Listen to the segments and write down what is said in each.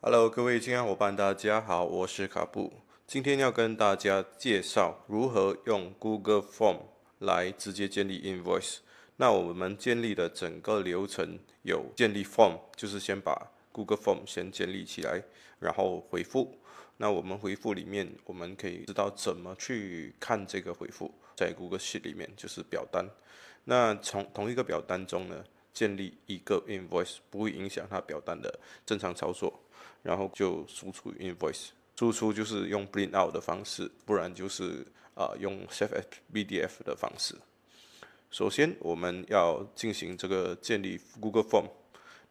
Hello，各位亲爱伙伴，大家好，我是卡布。今天要跟大家介绍如何用 Google Form 来直接建立 invoice。那我们建立的整个流程有建立 form，就是先把 Google Form 先建立起来，然后回复。那我们回复里面，我们可以知道怎么去看这个回复，在 Google Sheet 里面就是表单。那从同一个表单中呢，建立一个 invoice，不会影响它表单的正常操作。然后就输出 invoice，输出就是用 b r i n t out 的方式，不然就是啊用 save as PDF 的方式。首先我们要进行这个建立 Google Form，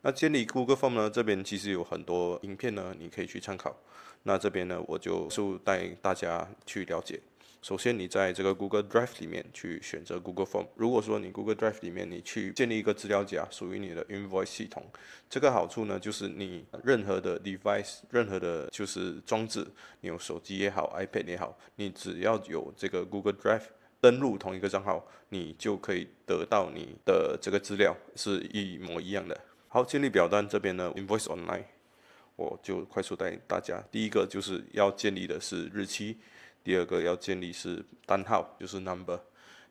那建立 Google Form 呢，这边其实有很多影片呢，你可以去参考。那这边呢，我就带大家去了解。首先，你在这个 Google Drive 里面去选择 Google Form。如果说你 Google Drive 里面你去建立一个资料夹，属于你的 Invoice 系统，这个好处呢，就是你任何的 device，任何的就是装置，你有手机也好，iPad 也好，你只要有这个 Google Drive 登录同一个账号，你就可以得到你的这个资料是一模一样的。好，建立表单这边呢，Invoice Online，我就快速带大家。第一个就是要建立的是日期。第二个要建立是单号，就是 number，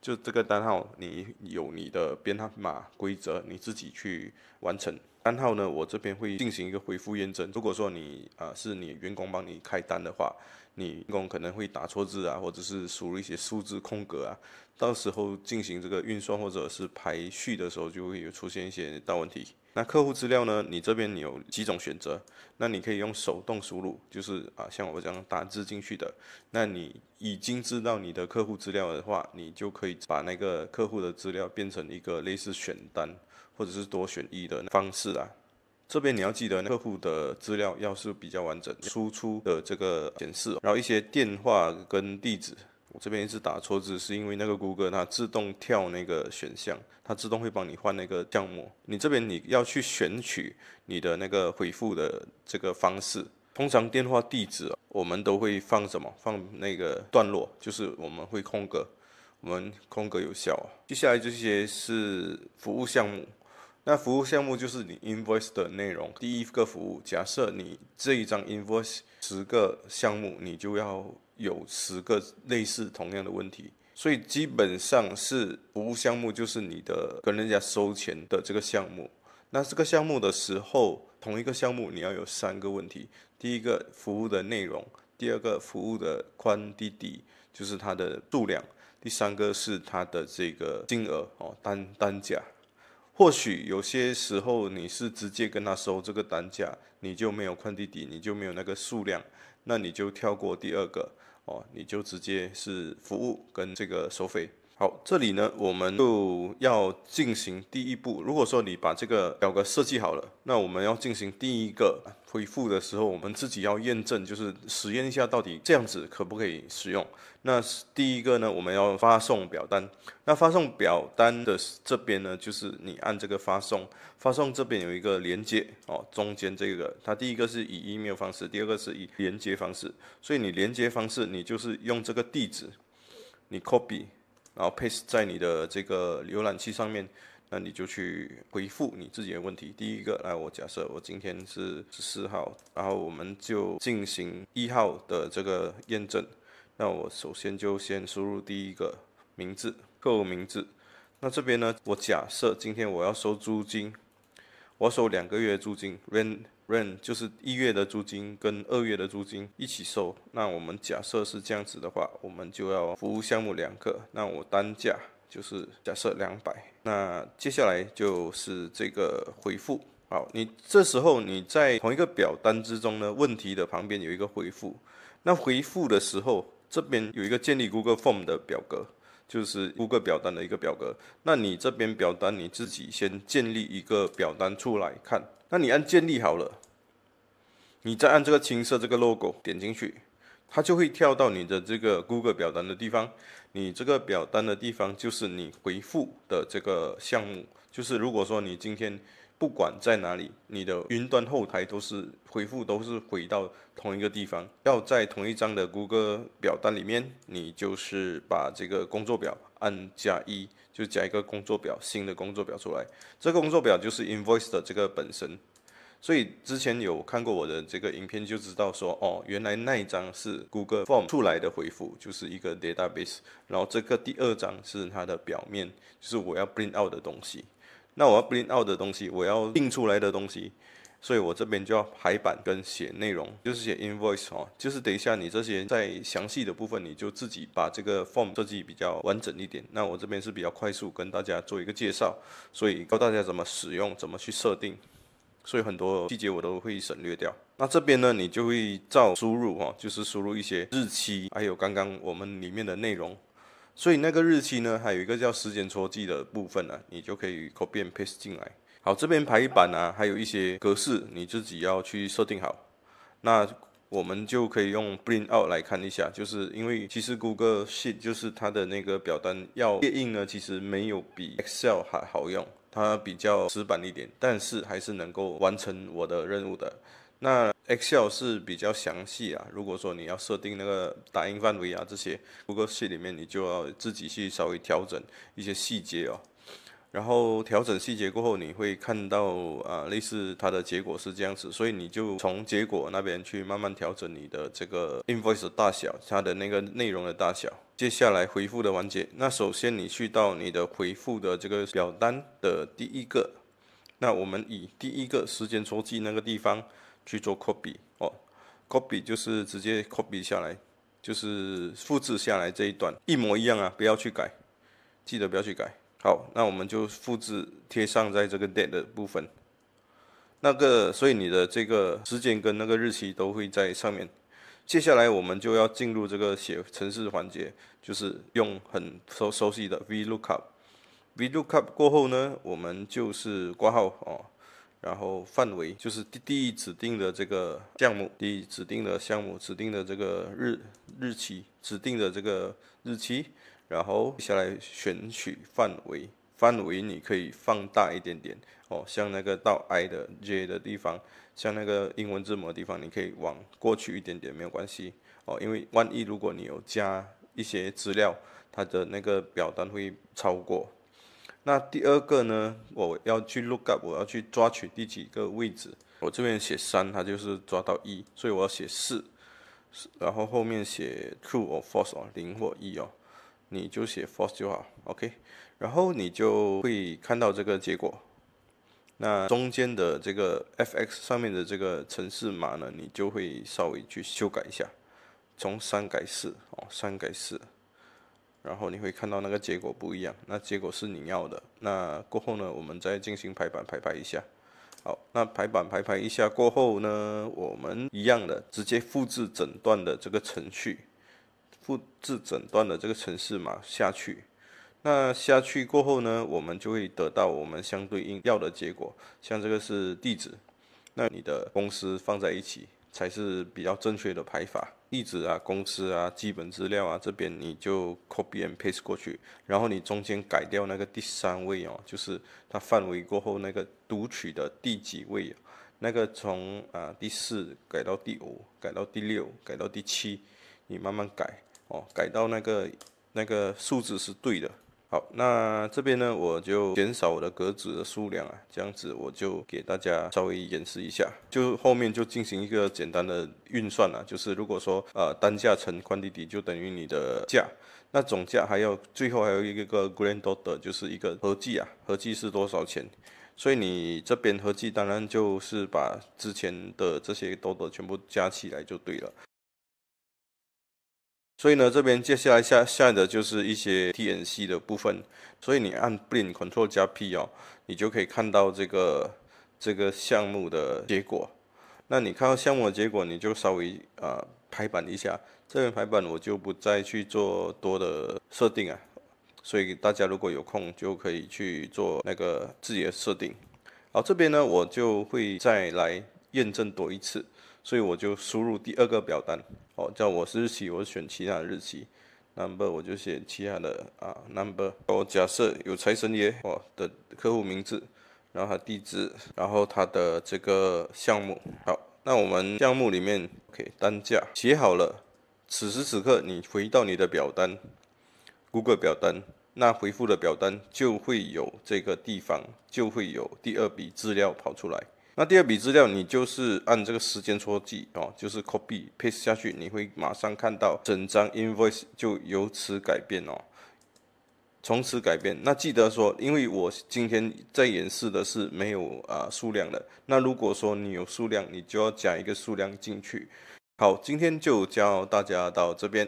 就这个单号你有你的编码码规则，你自己去完成单号呢。我这边会进行一个回复验证。如果说你啊是你员工帮你开单的话。你工可能会打错字啊，或者是输入一些数字空格啊，到时候进行这个运算或者是排序的时候，就会有出现一些大问题。那客户资料呢？你这边你有几种选择？那你可以用手动输入，就是啊，像我这样打字进去的。那你已经知道你的客户资料的话，你就可以把那个客户的资料变成一个类似选单或者是多选一的方式啊。这边你要记得客户的资料要是比较完整，输出的这个显示，然后一些电话跟地址，我这边一直打错字，是因为那个谷歌它自动跳那个选项，它自动会帮你换那个项目，你这边你要去选取你的那个回复的这个方式，通常电话地址我们都会放什么？放那个段落，就是我们会空格，我们空格有效。接下来这些是服务项目。那服务项目就是你 invoice 的内容。第一个服务，假设你这一张 invoice 十个项目，你就要有十个类似同样的问题。所以基本上是服务项目就是你的跟人家收钱的这个项目。那这个项目的时候，同一个项目你要有三个问题：第一个服务的内容，第二个服务的宽、低、滴，就是它的度量；第三个是它的这个金额哦，单单价。或许有些时候你是直接跟他收这个单价，你就没有快递底，你就没有那个数量，那你就跳过第二个哦，你就直接是服务跟这个收费。好，这里呢，我们就要进行第一步。如果说你把这个表格设计好了，那我们要进行第一个恢复的时候，我们自己要验证，就是实验一下到底这样子可不可以使用。那第一个呢，我们要发送表单。那发送表单的这边呢，就是你按这个发送，发送这边有一个连接哦，中间这个，它第一个是以 email 方式，第二个是以连接方式。所以你连接方式，你就是用这个地址，你 copy。然后 paste 在你的这个浏览器上面，那你就去回复你自己的问题。第一个，来，我假设我今天是十四号，然后我们就进行一号的这个验证。那我首先就先输入第一个名字，客户名字。那这边呢，我假设今天我要收租金，我收两个月租金。e n Rent 就是一月的租金跟二月的租金一起收。那我们假设是这样子的话，我们就要服务项目两个。那我单价就是假设两百。那接下来就是这个回复。好，你这时候你在同一个表单之中呢，问题的旁边有一个回复。那回复的时候，这边有一个建立 Google Form 的表格。就是 Google 表单的一个表格，那你这边表单你自己先建立一个表单出来看，那你按建立好了，你再按这个青色这个 logo 点进去，它就会跳到你的这个 Google 表单的地方，你这个表单的地方就是你回复的这个项目，就是如果说你今天。不管在哪里，你的云端后台都是回复，都是回到同一个地方。要在同一张的谷歌表单里面，你就是把这个工作表按加一，就加一个工作表，新的工作表出来。这个工作表就是 invoice 的这个本身。所以之前有看过我的这个影片，就知道说，哦，原来那一张是谷歌 form 出来的回复，就是一个 database。然后这个第二张是它的表面，就是我要 bring out 的东西。那我要 bring out 的东西，我要印出来的东西，所以我这边就要排版跟写内容，就是写 invoice 哦，就是等一下你这些在详细的部分，你就自己把这个 form 设计比较完整一点。那我这边是比较快速跟大家做一个介绍，所以教大家怎么使用，怎么去设定，所以很多细节我都会省略掉。那这边呢，你就会照输入哦，就是输入一些日期，还有刚刚我们里面的内容。所以那个日期呢，还有一个叫时间戳记的部分呢，你就可以 copy and paste 进来。好，这边排版啊，还有一些格式，你自己要去设定好。那我们就可以用 bring out 来看一下，就是因为其实 Google Sheet 就是它的那个表单要列印呢，其实没有比 Excel 还好用，它比较死板一点，但是还是能够完成我的任务的。那 Excel 是比较详细啊。如果说你要设定那个打印范围啊，这些，不过系里面你就要自己去稍微调整一些细节哦。然后调整细节过后，你会看到啊，类似它的结果是这样子，所以你就从结果那边去慢慢调整你的这个 invoice 大小，它的那个内容的大小。接下来回复的环节，那首先你去到你的回复的这个表单的第一个，那我们以第一个时间戳记那个地方。去做 copy 哦，copy 就是直接 copy 下来，就是复制下来这一段一模一样啊，不要去改，记得不要去改。好，那我们就复制贴上在这个 date 的部分，那个所以你的这个时间跟那个日期都会在上面。接下来我们就要进入这个写程式环节，就是用很熟熟悉的 vlookup，vlookup 过后呢，我们就是挂号哦。然后范围就是第指定的这个项目，第指定的项目，指定的这个日日期，指定的这个日期。然后下来选取范围，范围你可以放大一点点哦，像那个到 I 的 J 的地方，像那个英文字母的地方，你可以往过去一点点没有关系哦，因为万一如果你有加一些资料，它的那个表单会超过。那第二个呢？我要去 look up，我要去抓取第几个位置？我这边写三，它就是抓到一，所以我要写四，然后后面写 true or false 哦，零或一哦，你就写 false 就好，OK。然后你就会看到这个结果。那中间的这个 fx 上面的这个城市码呢，你就会稍微去修改一下，从三改四哦，三改四。然后你会看到那个结果不一样，那结果是你要的。那过后呢，我们再进行排版排排一下。好，那排版排排一下过后呢，我们一样的直接复制整段的这个程序，复制整段的这个程式码下去。那下去过后呢，我们就会得到我们相对应要的结果。像这个是地址，那你的公司放在一起。才是比较正确的排法，地址啊、公司啊、基本资料啊，这边你就 copy and paste 过去，然后你中间改掉那个第三位哦，就是它范围过后那个读取的第几位，那个从啊第四改到第五，改到第六，改到第七，你慢慢改哦，改到那个那个数字是对的。好，那这边呢，我就减少我的格子的数量啊，这样子我就给大家稍微演示一下，就后面就进行一个简单的运算了，就是如果说呃单价乘宽底底就等于你的价，那总价还要最后还有一个 grand d o t a r 就是一个合计啊，合计是多少钱，所以你这边合计当然就是把之前的这些 t o t 全部加起来就对了。所以呢，这边接下来下下的就是一些 TNC 的部分。所以你按 b i n Control 加 P 哦，你就可以看到这个这个项目的结果。那你看到项目的结果，你就稍微啊排版一下。这边排版我就不再去做多的设定啊。所以大家如果有空就可以去做那个自己的设定。好，这边呢，我就会再来验证多一次。所以我就输入第二个表单，哦，叫我是日期，我选其他的日期，number 我就写其他的啊 number，我假设有财神爷哦的客户名字，然后他地址，然后他的这个项目，好，那我们项目里面，OK，单价写好了，此时此刻你回到你的表单，l e 表单，那回复的表单就会有这个地方，就会有第二笔资料跑出来。那第二笔资料，你就是按这个时间戳记哦，就是 copy paste 下去，你会马上看到整张 invoice 就由此改变哦，从此改变。那记得说，因为我今天在演示的是没有啊数量的。那如果说你有数量，你就要加一个数量进去。好，今天就教大家到这边。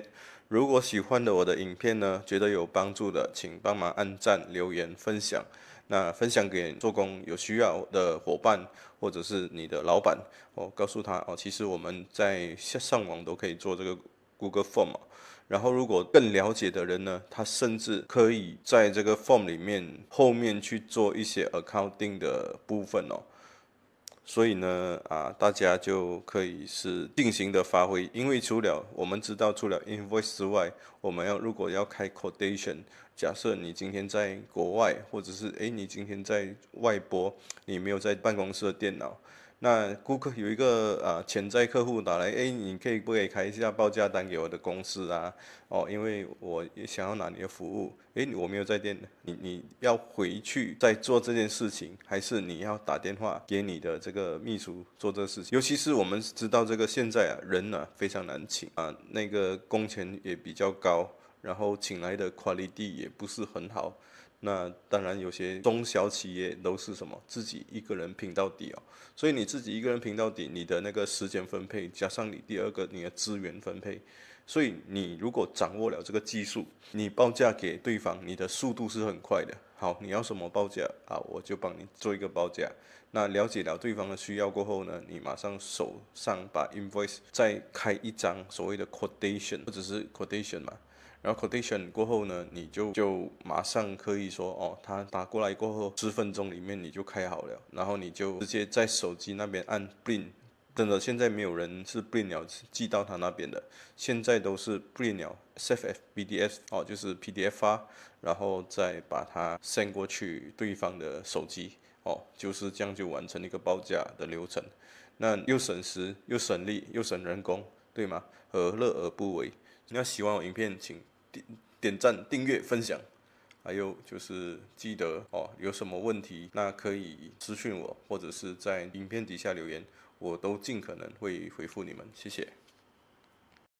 如果喜欢的我的影片呢，觉得有帮助的，请帮忙按赞、留言、分享。那分享给做工有需要的伙伴，或者是你的老板哦，告诉他哦，其实我们在上上网都可以做这个 Google Form，然后如果更了解的人呢，他甚至可以在这个 Form 里面后面去做一些 accounting 的部分哦。所以呢，啊，大家就可以是尽情的发挥，因为除了我们知道除了 invoice 之外，我们要如果要开 quotation。假设你今天在国外，或者是诶，你今天在外播，你没有在办公室的电脑，那顾客有一个啊潜在客户打来，诶，你可以不可以开一下报价单给我的公司啊？哦，因为我想要拿你的服务，诶，我没有在电，你你要回去再做这件事情，还是你要打电话给你的这个秘书做这个事情？尤其是我们知道这个现在啊人啊非常难请啊，那个工钱也比较高。然后请来的 quality 也不是很好，那当然有些中小企业都是什么自己一个人拼到底哦。所以你自己一个人拼到底，你的那个时间分配加上你第二个你的资源分配，所以你如果掌握了这个技术，你报价给对方，你的速度是很快的。好，你要什么报价啊？我就帮你做一个报价。那了解了对方的需要过后呢，你马上手上把 invoice 再开一张所谓的 quotation 或者是 quotation 嘛。然后 quotation 过后呢，你就就马上可以说，哦，他打过来过后，十分钟里面你就开好了，然后你就直接在手机那边按 bring，真的现在没有人是 bring 鸟寄到他那边的，现在都是 bring 鸟 save f b d f 哦，就是 p d f，然后再把它 send 过去对方的手机，哦，就是这样就完成一个报价的流程，那又省时又省力又省人工，对吗？何乐而不为？你要喜欢我影片，请点点赞、订阅、分享，还有就是记得哦，有什么问题那可以私信我，或者是在影片底下留言，我都尽可能会回复你们，谢谢。